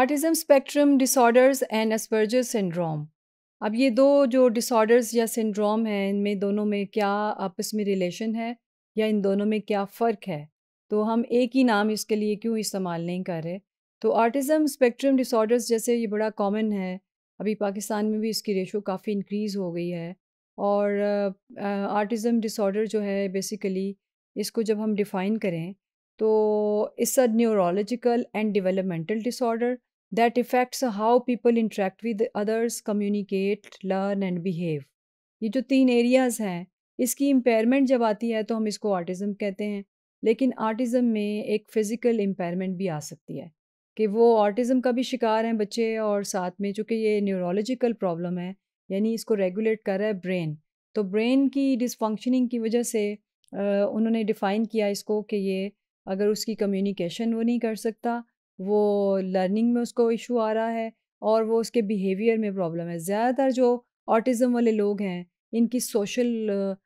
autism spectrum disorders and Asperger syndrome अब ये दो जो डिसऑर्डर्स या सिंड्रोम हैं इनमें दोनों में क्या आपस में रिलेशन है या इन दोनों में क्या फ़र्क है तो हम एक ही नाम इसके लिए क्यों इस्तेमाल नहीं कर रहे तो ऑटिज़म स्पेक्ट्रम डिसऑर्डर्स जैसे ये बड़ा कॉमन है अभी पाकिस्तान में भी इसकी रेशो काफ़ी इंक्रीज़ हो गई है और ऑटिज़म डिसऑर्डर जो है बेसिकली इसको जब हम डिफ़ाइन करें तो it's a neurological and developmental disorder that affects how people interact with others communicate learn and behave ये जो तीन एरियाज हैं इसकी इम्पेयरमेंट जब आती है तो हम इसको ऑटिज़म कहते हैं लेकिन ऑटिज़म में एक फ़िज़िकल इम्पेयरमेंट भी आ सकती है कि वो ऑटिज़म का भी शिकार हैं बच्चे और साथ में चूँकि ये न्यूरोलॉजिकल प्रॉब्लम है यानी इसको रेगुलेट कर रहा है ब्रेन तो ब्रेन की डिसफंक्शनिंग की वजह से उन्होंने डिफ़ाइन किया इसको कि ये अगर उसकी कम्युनिकेशन वो नहीं कर सकता वो लर्निंग में उसको इशू आ रहा है और वो उसके बिहेवियर में प्रॉब्लम है ज़्यादातर जो ऑटिज़म वाले लोग हैं इनकी सोशल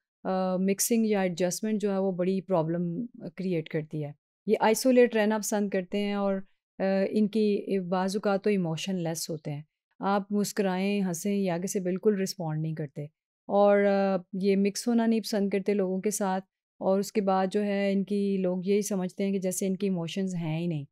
मिक्सिंग या एडजस्टमेंट जो है वो बड़ी प्रॉब्लम क्रिएट करती है ये आइसोलेट रहना पसंद करते हैं और uh, इनकी बाजुका तो इमोशन लेस होते हैं आप मुस्कराएं हंसें या आगे से बिल्कुल रिस्पॉन्ड नहीं करते और uh, ये मिक्स होना नहीं पसंद करते लोगों के साथ और उसके बाद जो है इनकी लोग यही समझते हैं कि जैसे इनके इमोशंस हैं ही नहीं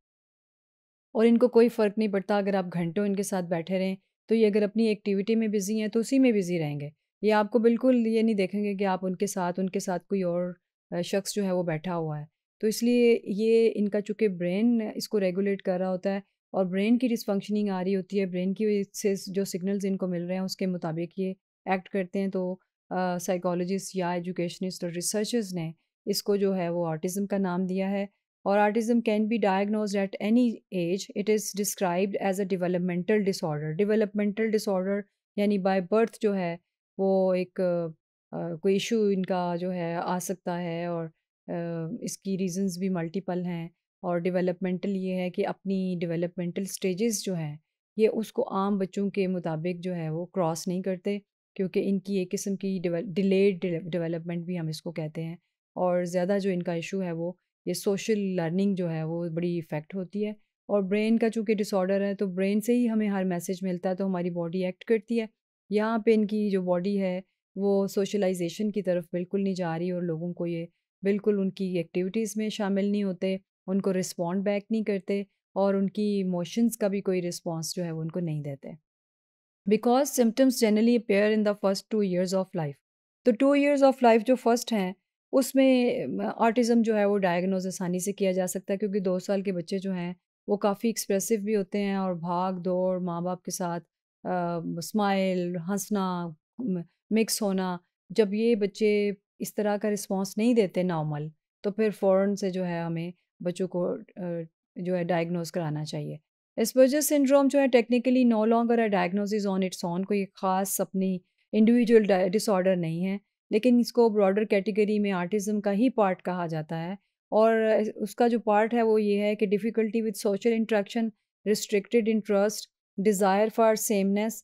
और इनको कोई फ़र्क नहीं पड़ता अगर आप घंटों इनके साथ बैठे रहें तो ये अगर अपनी एक्टिविटी में बिज़ी हैं तो उसी में बिज़ी रहेंगे ये आपको बिल्कुल ये नहीं देखेंगे कि आप उनके साथ उनके साथ कोई और शख्स जो है वो बैठा हुआ है तो इसलिए ये इनका चूँकि ब्रेन इसको रेगुलेट कर रहा होता है और ब्रेन की डिसफंक्शनिंग आ रही होती है ब्रेन की से जो सिग्नल्स इनको मिल रहे हैं उसके मुताबिक ये एक्ट करते हैं तो साइकोलॉजिस्ट या एजुकेशनिस्ट और रिसर्चर्स ने इसको जो है वो ऑटिज़म का नाम दिया है और autism can be diagnose at any age it is described as a developmental disorder developmental disorder यानी बाय बर्थ जो है वो एक आ, कोई इशू इनका जो है आ सकता है और आ, इसकी रीजंस भी मल्टीपल हैं और डिवेलपमेंटल ये है कि अपनी डिवेलपमेंटल स्टेजेस जो हैं ये उसको आम बच्चों के मुताबिक जो है वो क्रॉस नहीं करते क्योंकि इनकी एक किस्म की डिलेड डेवलपमेंट भी हम इसको कहते हैं और ज़्यादा जो इनका इशू है वो ये सोशल लर्निंग जो है वो बड़ी इफ़ेक्ट होती है और ब्रेन का चूँकि डिसऑर्डर है तो ब्रेन से ही हमें हर मैसेज मिलता है तो हमारी बॉडी एक्ट करती है यहाँ पर इनकी जो बॉडी है वो सोशलाइजेशन की तरफ बिल्कुल नहीं जा रही और लोगों को ये बिल्कुल उनकी एक्टिविटीज़ में शामिल नहीं होते उनको रिस्पॉन्ड बैक नहीं करते और उनकी इमोशंस का भी कोई रिस्पॉन्स जो है वो उनको नहीं देते because symptoms generally appear in the first two years of life तो टू ईयर्स ऑफ लाइफ जो फर्स्ट हैं उसमें ऑटिज़म जो है वो डायग्नोज आसानी से किया जा सकता है क्योंकि दो साल के बच्चे जो हैं वो काफ़ी एक्सप्रेसिव भी होते हैं और भाग दौड़ माँ बाप के साथ स्माइल हंसना मिक्स होना जब ये बच्चे इस तरह का रिस्पॉन्स नहीं देते नॉर्मल तो फिर फ़ौर से जो है हमें बच्चों को जो है डायग्नोज कराना चाहिए एस्पर्जस सिंड्रोम जो है technically no longer a diagnosis on its own कोई ख़ास अपनी इंडिविजुअल डिसऑर्डर नहीं है लेकिन इसको ब्रॉडर कैटेगरी में आर्टिज़म का ही पार्ट कहा जाता है और उसका जो पार्ट है वो ये है कि difficulty with social interaction restricted interest desire for sameness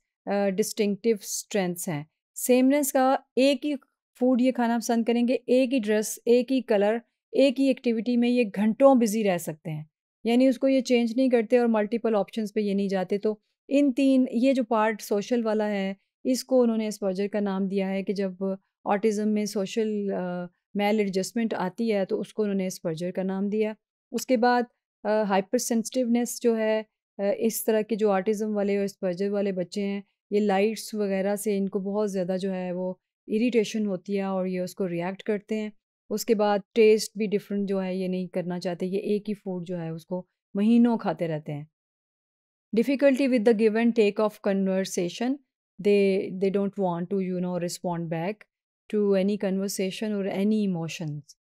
distinctive strengths हैं सेमनेस का एक ही फूड ये खाना पसंद करेंगे एक ही ड्रेस एक ही कलर एक ही एक्टिविटी में ये घंटों बिजी रह सकते हैं यानी उसको ये चेंज नहीं करते और मल्टीपल ऑप्शन पे ये नहीं जाते तो इन तीन ये जो पार्ट सोशल वाला है इसको उन्होंने इस का नाम दिया है कि जब ऑटिज़म में सोशल मेल एडजस्टमेंट आती है तो उसको उन्होंने इस का नाम दिया उसके बाद हाइपर सेंसिटिवनेस जो है uh, इस तरह के जो ऑटिज़म वाले और स्पर्जर वाले बच्चे हैं ये लाइट्स वगैरह से इनको बहुत ज़्यादा जो है वो इरीटेशन होती है और ये उसको रिएक्ट करते हैं उसके बाद टेस्ट भी डिफरेंट जो है ये नहीं करना चाहते ये एक ही फूड जो है उसको महीनों खाते रहते हैं difficulty with the given take off conversation they they don't want to you know respond back to any conversation और एनी इमोशंस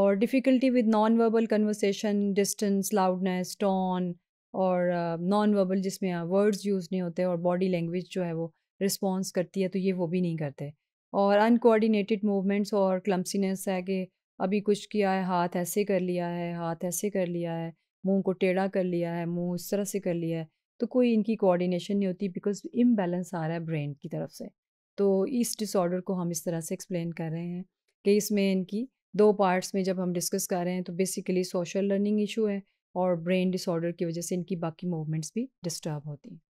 और difficulty with non verbal conversation distance loudness tone और नॉन uh, वर्बल जिसमें words uh, use नहीं होते और body language जो है वो रिस्पॉन्स करती है तो ये वो भी नहीं करते और अनकोऑर्डिनेटेड मूवमेंट्स और क्लम्सीनेस है कि अभी कुछ किया है हाथ ऐसे कर लिया है हाथ ऐसे कर लिया है मुंह को टेढ़ा कर लिया है मुंह इस तरह से कर लिया है तो कोई इनकी कोऑर्डिनेशन नहीं होती बिकॉज इम्बेलेंस आ रहा है ब्रेन की तरफ से तो इस डिसऑर्डर को हम इस तरह से एक्सप्लेन कर रहे हैं कि इसमें इनकी दो पार्ट्स में जब हम डिस्कस कर रहे हैं तो बेसिकली सोशल लर्निंग इशू है और ब्रेन डिसऑर्डर की वजह से इनकी बाकी मूवमेंट्स भी डिस्टर्ब होती हैं